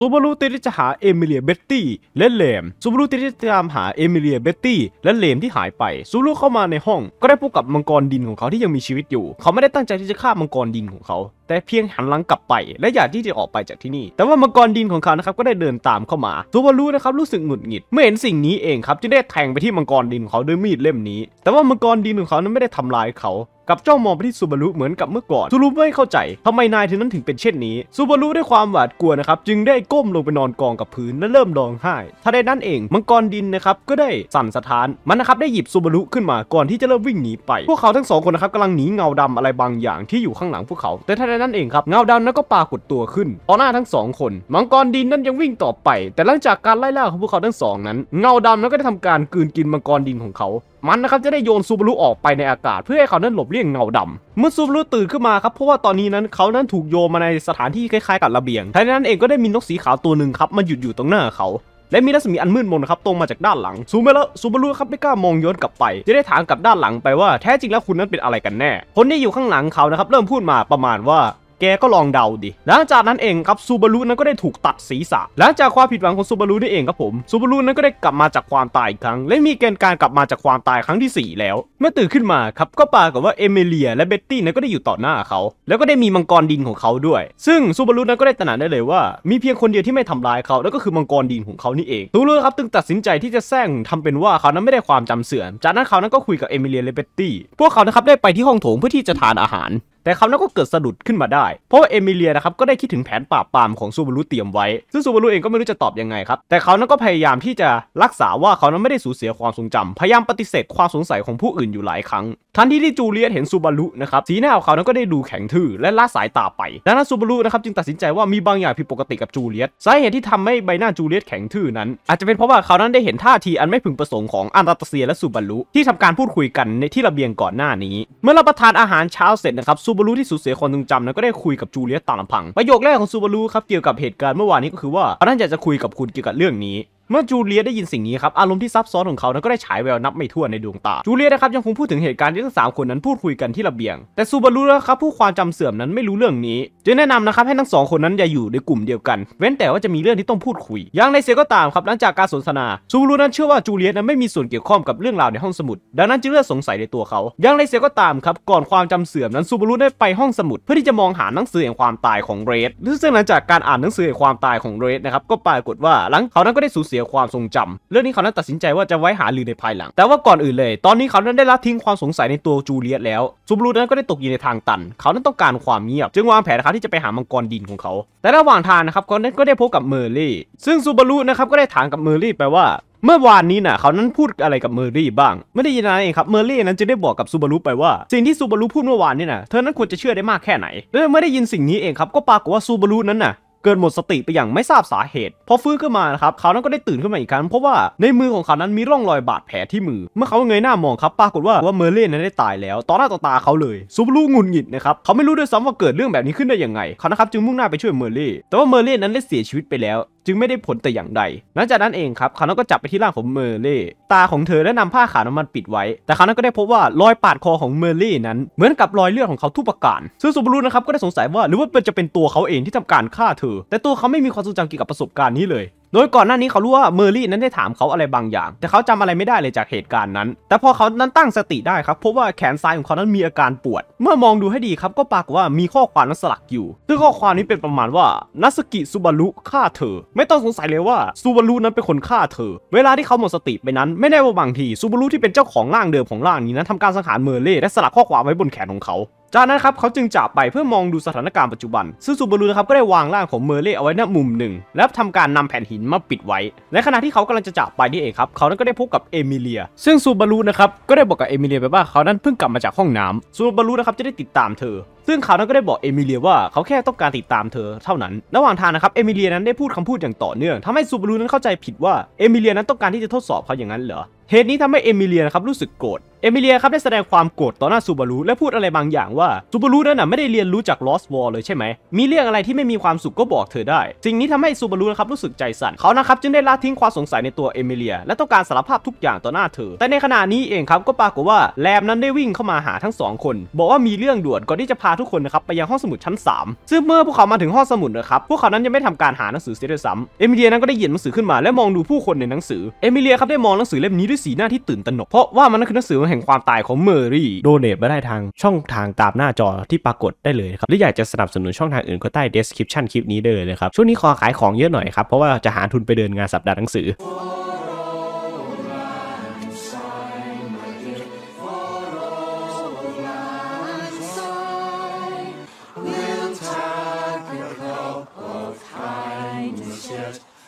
ซูบารุเตรียจะหาเอมิเลียเบตตี้และเลมซูบารุเตรียจะตามหาเอมิเลียเบตตี้และเลมที่หายไปซูบารุเข้ามาในห้อง ก็ได้พบกับมังกรดินของเขาที่ยังมีชีวิตอยู่ เขาไม่ได้ตั้งใจที่จะฆ่ามังกรดินของเขาแต่เพียงหันหลังกลับไป และอยากที่จะออกไปจากที่นี่ แต่ว่ามังกรดินของเขานะครับก็ได้เดินตามเข้ามาซูบารุนะครับรู้สึกหงุดหงิดเมื่อเห็นสิ่งนี้เองครับจึงได้แทงไปที่มังกรดินของเขาด้วยมีดเล่มนี้ แต่ว่ามังกรดินของเขานั้นไม่ได้ทำลายเขากับเจ้ามองไปที่ซูบารุเหมือนกับเมื่อก่อนซูรุไม่เข้าใจ ทำไมนายถึงนั้นถึงเป็นเช่นนี้ซูบารุด้วยความหวาดกลัวนะครับจึงได้ก้มลงไปนอนกองกับพื้นและเริ่มร้องไห้ทันใดนั้นเองมังกรดินนะครับก็ได้สั่นสะท้านมันนะครับได้หยิบซูบารุขึ้นมาก่อนที่จะเริ่มวิ่งหนีไปพวกเขาทั้งสองคนนะครับกำลังหนีเงาดำอะไรบางอย่างที่อยู่ข้างหลังพวกเขา แต่ทันท่นั้นเองครับเงาดำนั้นก็ปรากฏตัวขึ้นต่อหน้าทั้งสองคนมังกรดินนั้นยังวิ่งต่อไป แต่หลังจากการไล่ล่าของพวกเขาทั้งสองนั้น เงาดำนั้นก็ได้ทำการกืนกินมังกรดินของเขา มันนะครับจะได้โยนซูบารุออกไปในอากาศเพื่อให้เขานั้นหลบเลี่ยงเงาดำ เมื่อซูบารุตื่นขึ้นมาครับเพราะว่าตอนนี้นั้นเขานั้นถูกโยนมาในสถานที่คล้ายๆกับระเบียงทันนั้นเองก็ได้มีนกสีขาวตัวหนึ่งครับมาหยุดอยู่ตรงหน้าเขาและมีรัศมีอันมืดมนครับตรงมาจากด้านหลังซูมไปแล้วซูบารุครับไม่กล้ามองย้อนกลับไป จะได้ถามกับด้านหลังไปว่าแท้จริงแล้วคุณนั้นเป็นอะไรกันแน่ คนที่อยู่ข้างหลังเขานะครับเริ่มพูดมาประมาณว่าแกก็ลองเดาดิ หลังจากนั้นเองครับซูบารุนั้นก็ได้ถูกตัดศีรษะ หลังจากความผิดหวังของซูบารุนี่เองครับผมซูบารุนั้นก็ได้กลับมาจากความตายอีกครั้ง และมีเกณฑ์การกลับมาจากความตายครั้งที่ 4 แล้ว เมื่อตื่นขึ้นมาครับก็ปรากฏว่าเอเมเลีย และเบ็ตตี้นั้นก็ได้อยู่ต่อหน้าเขา แล้วก็ได้มีมังกรดินของเขาด้วย ซึ่งซูบารุนั้นก็ได้ตระหนักได้เลยว่ามีเพียงคนเดียวที่ไม่ทำร้ายเขาแล้วก็คือมังกรดินของเขานี่เองซูบารุครับจึงตัดสินใจที่จะแซงทำเป็นว่าเขานั้นไม่ได้ความจำเสื่อมจากนั้นเขานั้นก็คุยกับเอเมเลียและเบ็ตตี้พวกเขานะครับได้ไปที่ห้องโถงเพื่อที่จะทานอาหารแต่เขานั้นก็เกิดสะดุดขึ้นมาได้ เพราะว่าเอมิเลียนะครับก็ได้คิดถึงแผนปราบปรามของซูบารุเตรียมไว้ ซึ่งซูบารุเองก็ไม่รู้จะตอบยังไงครับ แต่เขานั้นก็พยายามที่จะรักษาว่าเขานั้นไม่ได้สูญเสียความทรงจำพยายามปฏิเสธความสงสัยของผู้อื่นอยู่หลายครั้ง ทันทีที่จูเลียตเห็นซูบารุนะครับ สีหน้าของเขานั้นก็ได้ดูแข็งทื่อและละสายตาไปดังนั้นซูบารุนะครับจึงตัดสินใจว่ามีบางอย่างผิดปกติกับจูเลียตสาเหตุที่ทำให้ใบหน้าจูเลียตแข็งทื่อนั้นอาจจะเป็นเพราะว่าเขานั้นได้เห็นท่าทีอันไม่พึงประสงค์ของอันตาเซียและซูบารุที่ทำการพูดคุยกันในที่ระเบียงก่อนหน้านี้ เมื่อรับประทานอาหารเช้าเสร็จนะครับซูบารุที่สูญเสียความทรงจำนะก็ได้คุยกับจูเลียตามลำพัง ประโยคแรกของซูบารุครับเกี่ยวกับเหตุการณ์เมื่อวานนี้ก็คือว่าเขานยาจจะคุยกับคุณเกี่ยวกับเรื่องนี้เมื่อจูเลียได้ยินสิ่งนี้ครับ อารมณ์ที่ซับซ้อนของเขานั้นก็ได้ฉายแววนับไม่ถ้วนในดวงตา จูเลียนะครับ ยังคงพูดถึงเหตุการณ์ที่ทั้งสามคนนั้นพูดคุยกันที่ระเบียงแต่ซูบารุนะครับ ผู้ความจำเสื่อมนั้นไม่รู้เรื่องนี้จึงแนะนำนะครับ ให้ทั้งสองคนนั้นอย่าอยู่ในกลุ่มเดียวกัน เว้นแต่ว่าจะมีเรื่องที่ต้องพูดคุย อย่างไรเสียก็ตามครับหลังจากการสนทนาซูบารุนั้นเชื่อว่าจูเลียนั้นไม่มีส่วนเกี่ยวข้องกับเรื่องราวในห้องสมุดดังนั้นจึงเลือกสงสัยในตัวเขาอย่างไรเสียก็ตามครับก่อนความจำเสื่อมนั้นซูบารุได้ไปห้องสมุดเพื่อที่จะมองหาหนังสือแห่งความตายของเรดซึ่งหลังจากการอ่านหนังสือแห่งความตายของเรดนะครับก็ปรากฏว่าหลังเขานั้นก็ได้สูญสียความทรงจำ เรื่องนี้เขานั้นตัดสินใจว่าจะไว้หาลือในภายหลัง แต่ว่าก่อนอื่นเลย ตอนนี้เขานั้นได้ละทิ้งความสงสัยในตัวจูเลียตแล้วซูบลูนั้นก็ได้ตกอยู่ในทางตัน เขานั้นต้องการความเงียบ จึงวางแผนนะครับที่จะไปหามังกรดินของเขา แต่ระหว่างทางนะครับเขานั้นก็ได้พบกับเมอร์รี่ ซึ่งซูบลูนะครับก็ได้ถามกับเมอร์รี่ไปว่า เมื่อวานนี้นะ่ะ เขานั้นพูดอะไรกับเมอร์รี่บ้าง ไม่ได้ยินอะไรเองครับ เมอร์รี่นั้นจะได้บอกกับซูบารุไปว่า สิ่งที่ซูบารุพูดเมื่อวานนี่นะ่ะเธอนั้นควรจะเชื่อได้มากแค่ไหนและเมื่อได้ยินสิ่งนี้เองครับก็ปรากฏว่าซูบารุนั้นนะ่ะเกิดหมดสติไปอย่างไม่ทราบสาเหตุ พอฟื้นขึ้นมานะครับเขานั้นก็ได้ตื่นขึ้นมาอีกครั้ง เพราะว่าในมือของเขานั้นมีร่องรอยบาดแผลที่มือ เมื่อเขาเงยหน้ามองครับ ปรากฏว่าว่าเมเล่นนั้นได้ตายแล้วต่อหน้าต่อตาเขาเลยซูบลูงุนหงิดนะครับเขาไม่รู้ด้วยซ้ำว่าเกิดเรื่องแบบนี้ขึ้นได้ยังไงเขานะครับจึงมุ่งหน้าไปช่วยเมเล่แต่ว่าเมเล่นั้นได้เสียชีวิตไปแล้วจึงไม่ได้ผลแต่อย่างใด หลังจากนั้นเองครับคานะก็จับไปที่ร่างของเมอร์เล่ตาของเธอและนำผ้าขาวน้ำมันปิดไว้ แต่คานก็ได้พบว่ารอยปาดคอของเมอร์เล่นั้น เหมือนกับรอยเลือดของเขาทุกประการซึ่งสุบารุนะครับก็ได้สงสัยว่า หรือว่าเป็นจะเป็นตัวเขาเองที่ทำการฆ่าเธอ แต่ตัวเขาไม่มีความทรงจำเกี่ยวกับประสบการณ์นี้เลยโดยก่อนหน้านี้เขารู้ว่าเมอร์ลี่นั้นได้ถามเขาอะไรบางอย่าง แต่เขาจำอะไรไม่ได้เลยจากเหตุการณ์นั้น แต่พอเขานั้นตั้งสติได้ครับพบว่าแขนซ้ายของเขานั้นมีอาการปวด เมื่อมองดูให้ดีครับก็ปรากฏว่ามีข้อความนั้นสลักอยู่ ซึ่งข้อความนี้เป็นประมาณว่า นัสกิซูบารุฆ่าเธอ ไม่ต้องสงสัยเลยว่าซูบารุนั้นเป็นคนฆ่าเธอ เวลาที่เขาหมดสติไปนั้น ไม่แน่ว่าบางทีซูบารุที่เป็นเจ้าของร่างเดิมของร่างนี้นั้นทำการสังหารเมอร์ลี่และสลักข้อความไว้บนแขนของเขาจากนั้นครับ เขาจึงจับไปเพื่อมองดูสถานการณ์ปัจจุบันซึ่งซูบารุนะครับก็ได้วางร่างของเมอร์เล่เอาไว้ณมุมหนึ่ง และทำการนำแผ่นหินมาปิดไว้ และขณะที่เขากำลังจะจับไปนี่เองครับ เขานั้นก็ได้พบกับเอมิเลียซึ่งซูบารุนะครับก็ได้บอกกับเอมิเลียไปว่าเขานั้นเพิ่งกลับมาจากห้องน้ำซูบารุนะครับจะได้ติดตามเธอซึ่งเขานั้นก็ได้บอกเอมิเลียว่าเขาแค่ต้องการติดตามเธอเท่านั้น ระหว่างทางนะครับเอมิเลียนั้นได้พูดคำพูดอย่างต่อเนื่องทำให้ซูบารุนั้นเข้าใจผิดว่าเอมิเลียนั้นต้องการที่จะทดสอบเขาอย่างนั้นเหรอ เหตุนี้ทำให้เอมิเลียนะครับรู้สึกโกรธ เอมิเลียครับได้แสดงความโกรธต่อหน้าซูบารุและพูดอะไรบางอย่างว่าซูบารุนั้นน่ะไม่ได้เรียนรู้จากลอสวอลเลยใช่ไหม มีเรื่องอะไรที่ไม่มีความสุขก็บอกเธอได้ สิ่งนี้ทำให้ซูบารุนะครับรู้สึกใจสั่น เขานะครับจึงได้ละทิ้งความสงสัยในตัวเอมิเลีย และต้องการสารภาพทุกอย่างต่อหน้าเธอแต่ในขณะนี้เองครับก็ปรากฏว่าแรมนั้นได้วิ่งเข้ามาหาทั้งสองคนบอกว่ามีเรื่องด่วนก่อนที่จะพาทุกคนนะครับไปยังห้องสมุดชั้น 3 ซึ่งเมื่อพวกเขามาถึงห้องสมุดนะครับ พวกเขานั้นยังไม่ทำการหาหนังสือเสียด้วยซ้ำเอมิเลียนั้นก็ได้หยิบหนังสือขึ้นมาและมองดูผู้คนในหนังสือ เอมิเลียครับได้มองหนังสือเล่มนี้ด้วยสีหน้าที่ตื่นตระหนก เพราะว่ามันคือหนังสือแห่งความตายของเมอรี่ โดเนทมาได้ทางช่องทางตามหน้าจอที่ปรากฏได้เลย ครับหรืออยากจะสนับสนุนช่องทางอื่นก็ใต้ description คลิปนี้ได้เลยครับ ช่วงนี้ขอขายของเยอะหน่อยครับ เพราะว่าจะหาทุนไปเดินงานสัปดาห์หนังสือ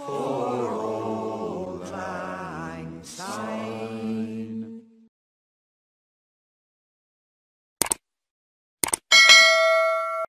for